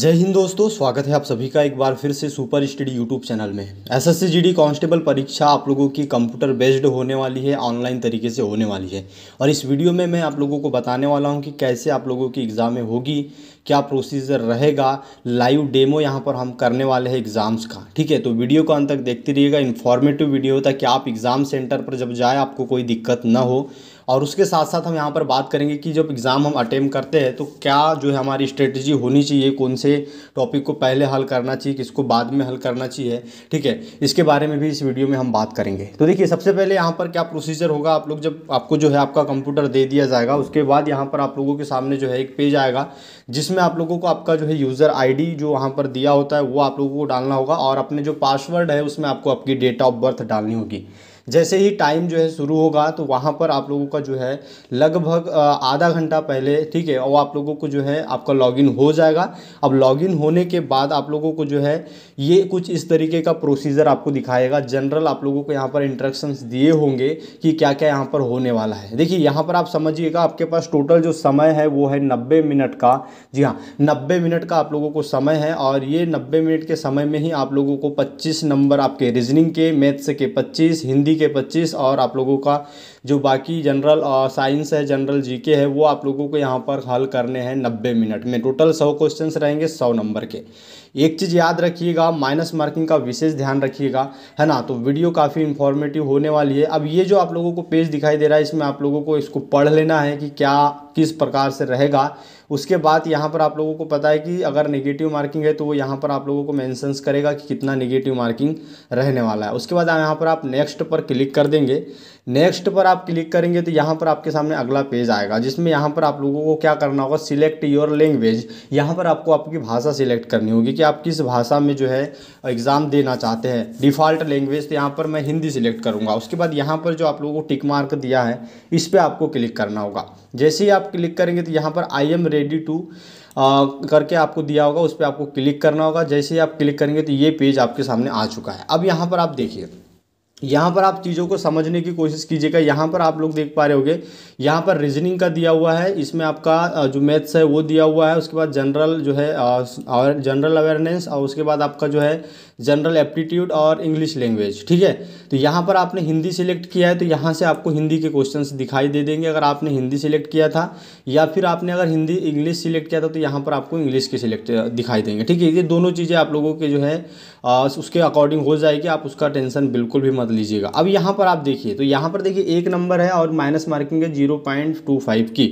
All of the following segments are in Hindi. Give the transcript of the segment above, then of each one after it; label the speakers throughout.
Speaker 1: जय हिंद दोस्तों स्वागत है आप सभी का एक बार फिर से सुपर स्टडी यूट्यूब चैनल में एसएससी जीडी कांस्टेबल परीक्षा आप लोगों की कंप्यूटर बेस्ड होने वाली है ऑनलाइन तरीके से होने वाली है और इस वीडियो में मैं आप लोगों को बताने वाला हूं कि कैसे आप लोगों की एग्ज़ाम में होगी क्या प्रोसीजर रहेगा लाइव डेमो यहाँ पर हम करने वाले हैं एग्ज़ाम्स का ठीक है तो वीडियो को अंत तक देखते रहिएगा इन्फॉर्मेटिव वीडियो ताकि आप एग्ज़ाम सेंटर पर जब जाए आपको कोई दिक्कत ना हो और उसके साथ साथ हम यहाँ पर बात करेंगे कि जब एग्ज़ाम हम अटेम्प करते हैं तो क्या जो है हमारी स्ट्रेटजी होनी चाहिए कौन से टॉपिक को पहले हल करना चाहिए किसको बाद में हल करना चाहिए ठीक है इसके बारे में भी इस वीडियो में हम बात करेंगे तो देखिए सबसे पहले यहाँ पर क्या प्रोसीजर होगा आप लोग जब आपको जो है आपका कंप्यूटर दे दिया जाएगा उसके बाद यहाँ पर आप लोगों के सामने जो है एक पेज आएगा जिसमें आप लोगों को आपका जो है यूज़र आई जो वहाँ पर दिया होता है वो आप लोगों को डालना होगा और अपने जो पासवर्ड है उसमें आपको आपकी डेट ऑफ बर्थ डालनी होगी जैसे ही टाइम जो है शुरू होगा तो वहाँ पर आप लोगों का जो है लगभग आधा घंटा पहले ठीक है और आप लोगों को जो है आपका लॉगिन हो जाएगा अब लॉगिन होने के बाद आप लोगों को जो है ये कुछ इस तरीके का प्रोसीजर आपको दिखाएगा जनरल आप लोगों को यहाँ पर इंट्रक्शंस दिए होंगे कि क्या क्या यहाँ पर होने वाला है देखिए यहाँ पर आप समझिएगा आपके पास टोटल जो समय है वो है नब्बे मिनट का जी हाँ नब्बे मिनट का आप लोगों को समय है और ये नब्बे मिनट के समय में ही आप लोगों को पच्चीस नंबर आपके रीजनिंग के मैथ्स के पच्चीस हिंदी हिंदी के पच्चीस और आप लोगों का जो बाकी जनरल और साइंस है जनरल जीके है वो आप लोगों को यहाँ पर हल करने हैं नब्बे मिनट में टोटल सौ क्वेश्चन रहेंगे सौ नंबर के एक चीज़ याद रखिएगा माइनस मार्किंग का विशेष ध्यान रखिएगा है ना तो वीडियो काफ़ी इन्फॉर्मेटिव होने वाली है अब ये जो आप लोगों को पेज दिखाई दे रहा है इसमें आप लोगों को इसको पढ़ लेना है कि क्या किस प्रकार से रहेगा उसके बाद यहाँ पर आप लोगों को पता है कि अगर नेगेटिव मार्किंग है तो वो यहाँ पर आप लोगों को मैंसन्स करेगा कि कितना नेगेटिव मार्किंग रहने वाला है उसके बाद यहाँ पर आप नेक्स्ट पर क्लिक कर देंगे नेक्स्ट पर आप क्लिक करेंगे तो यहाँ पर आपके सामने अगला पेज आएगा जिसमें यहाँ पर आप लोगों को क्या करना होगा सिलेक्ट योर लैंग्वेज यहाँ पर आपको आपकी भाषा सिलेक्ट करनी होगी कि आप किस भाषा में जो है एग्ज़ाम देना चाहते हैं डिफ़ॉल्ट लैंग्वेज तो यहाँ पर मैं हिंदी सिलेक्ट करूँगा उसके बाद यहाँ पर जो आप लोगों को टिक मार्क दिया है इस पर आपको क्लिक करना होगा जैसे ही आप क्लिक करेंगे तो यहाँ पर आई एम रेडी टू आ, करके आपको दिया होगा उस पर आपको क्लिक करना होगा जैसे ही आप क्लिक करेंगे तो ये पेज आपके सामने आ चुका है अब यहाँ पर आप देखिए यहाँ पर आप चीज़ों को समझने की कोशिश कीजिएगा यहाँ पर आप लोग देख पा रहे होगे यहाँ पर रीजनिंग का दिया हुआ है इसमें आपका जो मैथ्स है वो दिया हुआ है उसके बाद जनरल जो है और जनरल अवेयरनेस और उसके बाद आपका जो है जनरल एप्टीट्यूड और इंग्लिश लैंग्वेज ठीक है तो यहाँ पर आपने हिंदी सिलेक्ट किया है तो यहाँ से आपको हिंदी के क्वेश्चन दिखाई दे देंगे अगर आपने हिंदी सिलेक्ट किया था या फिर आपने अगर हिंदी इंग्लिश सिलेक्ट किया था तो यहाँ पर आपको इंग्लिश के सिलेक्ट दिखाई देंगे ठीक है ये दोनों चीज़ें आप लोगों के जो है उसके अकॉर्डिंग हो जाएगी आप उसका टेंशन बिल्कुल भी मत लीजिएगा अब यहाँ पर आप देखिए तो यहाँ पर देखिए एक नंबर है और माइनस मार्किंग है जीरो पॉइंट टू फाइव की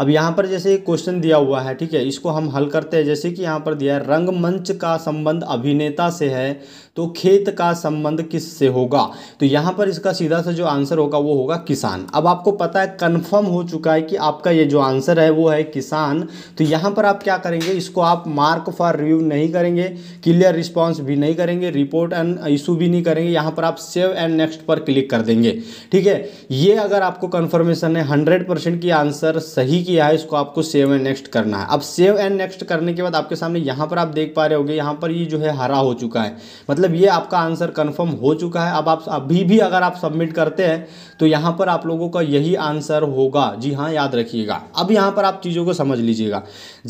Speaker 1: अब यहाँ पर जैसे एक क्वेश्चन दिया हुआ है ठीक है इसको हम हल करते हैं जैसे कि यहाँ पर दिया है रंगमंच का संबंध अभिनेता से है तो खेत का संबंध किस से होगा तो यहाँ पर इसका सीधा सा जो आंसर होगा वो होगा किसान अब आपको पता है कन्फर्म हो चुका है कि आपका ये जो आंसर है वो है किसान तो यहाँ पर आप क्या करेंगे इसको आप मार्क फॉर रिव्यू नहीं करेंगे क्लियर रिस्पॉन्स भी नहीं करेंगे रिपोर्ट एंड इशू भी नहीं करेंगे यहाँ पर आप सेव एंड नेक्स्ट पर क्लिक कर देंगे ठीक है ये अगर आपको कन्फर्मेशन है हंड्रेड परसेंट की आंसर सही थ्री की है इसको आपको सेव एंड नेक्स्ट करना है अब सेव एंड नेक्स्ट करने के बाद आपके सामने यहाँ पर आप देख पा रहे होगे यहाँ पर ये जो है हरा हो चुका है मतलब ये आपका आंसर कन्फर्म हो चुका है अब आप अभी भी अगर आप सबमिट करते हैं तो यहाँ पर आप लोगों का यही आंसर होगा जी हाँ याद रखिएगा अब यहाँ पर आप चीज़ों को समझ लीजिएगा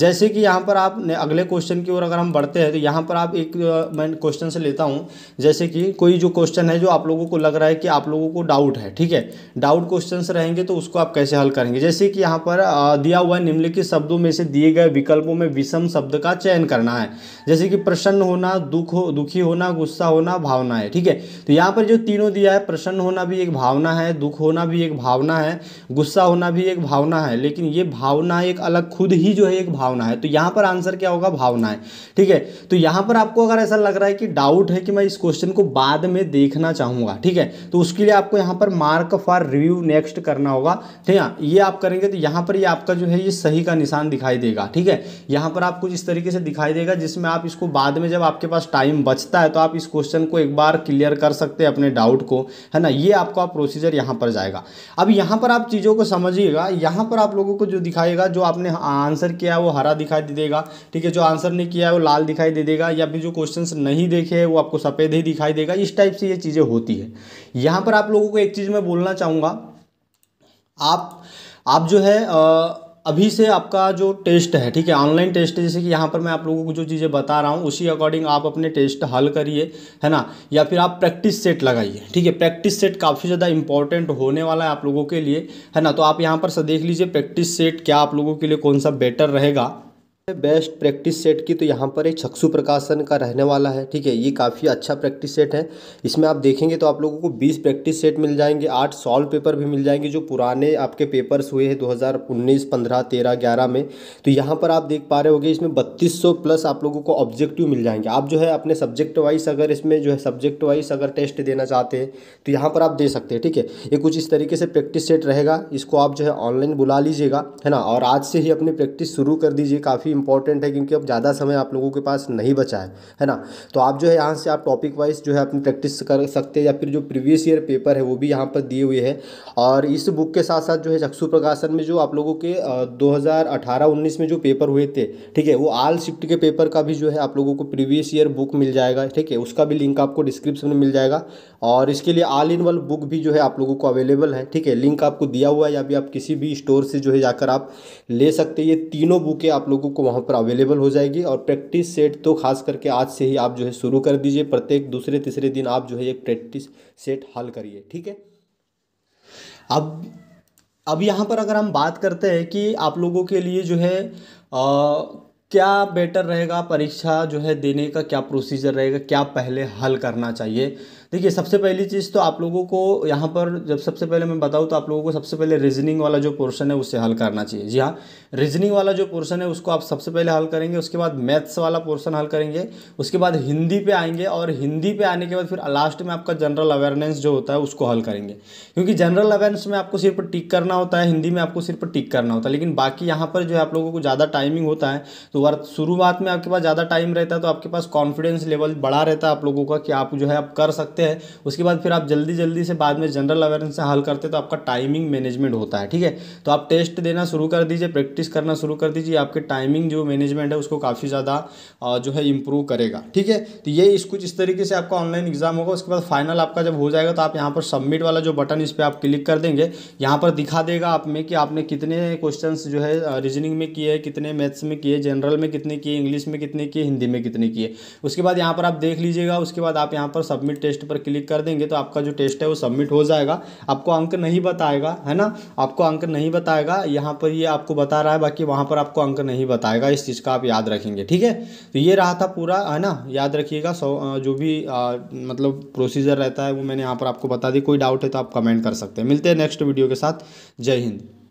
Speaker 1: जैसे कि यहाँ पर आप अगले क्वेश्चन की ओर अगर हम बढ़ते हैं तो यहाँ पर आप एक मैं क्वेश्चन से लेता हूँ जैसे कि कोई जो क्वेश्चन है जो आप लोगों को लग रहा है कि आप लोगों को डाउट है ठीक है डाउट क्वेश्चन रहेंगे तो उसको आप कैसे हल करेंगे जैसे कि यहाँ पर दिया हुआ है निम्नलिखित शब्दों में से दिए गए विकल्पों में विषम शब्द का चयन करना है जैसे कि प्रसन्न होना दुख हो दुखी होना गुस्सा होना भावना है ठीक है तो यहाँ पर जो तीनों दिया है प्रसन्न होना भी एक भावना है दुख होना भी एक भावना है गुस्सा होना भी एक भावना है लेकिन ये भावना एक अलग खुद ही जो है एक भावना है तो यहाँ पर आंसर क्या होगा भावना है ठीक है तो यहाँ पर आपको अगर ऐसा लग रहा है कि डाउट है कि मैं इस क्वेश्चन को बाद में देखना चाहूँगा ठीक है तो उसके लिए आपको यहाँ पर मार्क फॉर रिव्यू नेक्स्ट करना होगा ठीक है ये आप करेंगे तो यहाँ पर ये आपका जो है ये सही का निशान दिखाई देगा ठीक है यहाँ पर आप कुछ इस तरीके से दिखाई देगा जिसमें आप इसको बाद में जब आपके पास टाइम बचता है तो आप इस क्वेश्चन को एक बार क्लियर कर सकते हैं अपने डाउट को है ना ये आपका प्रोसीजर यहाँ पर जाएगा अब यहाँ पर आप चीज़ों को समझिएगा यहाँ पर आप लोगों को जो दिखाएगा जो आपने आंसर किया है वो हरा दिखाई दे देगा ठीक है जो आंसर नहीं किया है वो लाल दिखाई दे देगा या फिर जो क्वेश्चन नहीं देखे है वो आपको सफ़ेद ही दिखाई देगा इस टाइप से ये चीज़ें होती है यहाँ पर आप लोगों को एक चीज़ मैं बोलना चाहूँगा आप आप जो है अभी से आपका जो टेस्ट है ठीक है ऑनलाइन टेस्ट है जैसे कि यहाँ पर मैं आप लोगों को जो चीज़ें बता रहा हूँ उसी अकॉर्डिंग आप अपने टेस्ट हल करिए है ना या फिर आप प्रैक्टिस सेट लगाइए ठीक है प्रैक्टिस सेट काफ़ी ज़्यादा इंपॉर्टेंट होने वाला है आप लोगों के लिए है ना तो आप यहाँ पर देख लीजिए प्रैक्टिस सेट क्या आप लोगों के लिए कौन सा बेटर रहेगा है बेस्ट प्रैक्टिस सेट की तो यहाँ पर एक चक्षु प्रकाशन का रहने वाला है ठीक है ये काफ़ी अच्छा प्रैक्टिस सेट है इसमें आप देखेंगे तो आप लोगों को 20 प्रैक्टिस सेट मिल जाएंगे आठ सॉल्व पेपर भी मिल जाएंगे जो पुराने आपके पेपर्स हुए हैं 2019 15 13 11 में तो यहाँ पर आप देख पा रहे हो इसमें बत्तीस प्लस आप लोगों को ऑब्जेक्टिव मिल जाएंगे आप जो है अपने सब्जेक्ट वाइज अगर इसमें जो है सब्जेक्ट वाइज अगर टेस्ट देना चाहते हैं तो यहाँ पर आप दे सकते हैं ठीक है ये कुछ इस तरीके से प्रैक्टिस सेट रहेगा इसको आप जो है ऑनलाइन बुला लीजिएगा है ना और आज से ही अपनी प्रैक्टिस शुरू कर दीजिए काफ़ी इंपॉर्टेंट है क्योंकि अब ज़्यादा समय आप लोगों के पास नहीं बचा है है ना तो आप जो है यहाँ से आप टॉपिक वाइज जो है अपनी प्रैक्टिस कर सकते हैं या फिर जो प्रीवियस ईयर पेपर है वो भी यहाँ पर दिए हुए हैं और इस बुक के साथ साथ जो है चक्षु प्रकाशन में जो आप लोगों के दो हज़ार में जो पेपर हुए थे ठीक है वो आल शिफ्ट के पेपर का भी जो है आप लोगों को प्रीवियस ईयर बुक मिल जाएगा ठीक है उसका भी लिंक आपको डिस्क्रिप्शन में मिल जाएगा और इसके लिए आल इन वाल बुक भी जो है आप लोगों को अवेलेबल है ठीक है लिंक आपको दिया हुआ है या भी आप किसी भी स्टोर से जो है जाकर आप ले सकते हैं ये तीनों बुकें आप लोगों को वहाँ पर अवेलेबल हो जाएगी और प्रैक्टिस सेट तो खास करके आज से ही आप जो है शुरू कर दीजिए प्रत्येक दूसरे तीसरे दिन आप जो है एक प्रैक्टिस सेट हल करिए ठीक है अब अब यहाँ पर अगर हम बात करते हैं कि आप लोगों के लिए जो है आ, क्या बेटर रहेगा परीक्षा जो है देने का क्या प्रोसीजर रहेगा क्या पहले हल करना चाहिए देखिए सबसे पहली चीज़ तो आप लोगों को यहाँ पर जब सबसे पहले मैं बताऊँ तो आप लोगों को सबसे पहले रीजनिंग वाला जो पोर्शन है उससे हल करना चाहिए जी हाँ रीजनिंग वाला जो पोर्शन है उसको आप सबसे पहले हल करेंगे उसके बाद मैथ्स वाला पोर्शन हल करेंगे उसके बाद हिंदी पे आएंगे और हिंदी पे आने के बाद फिर लास्ट में आपका जनरल अवेयरनेस जो होता है उसको हल करेंगे क्योंकि जनरल अवेयरनेस में आपको सिर्फ टिक करना होता है हिंदी में आपको सिर्फ टिक करना होता है लेकिन बाकी यहाँ पर जो है आप लोगों को ज़्यादा टाइमिंग होता है तो शुरुआत में आपके पास ज़्यादा टाइम रहता है तो आपके पास कॉन्फिडेंस लेवल बढ़ा रहता है आप लोगों का कि आप जो है आप कर सकते करते हैं उसके बाद फिर आप जल्दी जल्दी से बाद में जनरल अवेयरनेस से हल करते हैं तो आपका टाइमिंग मैनेजमेंट होता है ठीक है तो आप टेस्ट देना शुरू कर दीजिए प्रैक्टिस करना शुरू कर दीजिए आपके टाइमिंग जो मैनेजमेंट है उसको काफ़ी ज़्यादा जो है इंप्रूव करेगा ठीक है तो ये इस कुछ इस तरीके से आपका ऑनलाइन एग्जाम होगा उसके बाद फाइनल आपका जब हो जाएगा तो आप यहाँ पर सबमिट वाला जो बटन इस पर आप क्लिक कर देंगे यहाँ पर दिखा देगा आप में कि आपने कितने क्वेश्चन जो है रीजनिंग में किए कितने मैथ्स में किए जनरल में कितने किए इंग्लिश में कितने किए हिंदी में कितने किए उसके बाद यहाँ पर आप देख लीजिएगा उसके बाद आप यहाँ पर सबमिट टेस्ट पर क्लिक कर देंगे तो आपका जो टेस्ट है वो सबमिट हो जाएगा आपको अंक नहीं बताएगा है ना आपको अंक नहीं बताएगा यहाँ पर ये आपको बता रहा है बाकी वहाँ पर आपको अंक नहीं बताएगा इस चीज़ का आप याद रखेंगे ठीक है तो ये रहा था पूरा है ना याद रखिएगा जो भी आ, मतलब प्रोसीजर रहता है वो मैंने यहाँ पर आपको बता दी कोई डाउट है तो आप कमेंट कर सकते हैं मिलते हैं नेक्स्ट वीडियो के साथ जय हिंद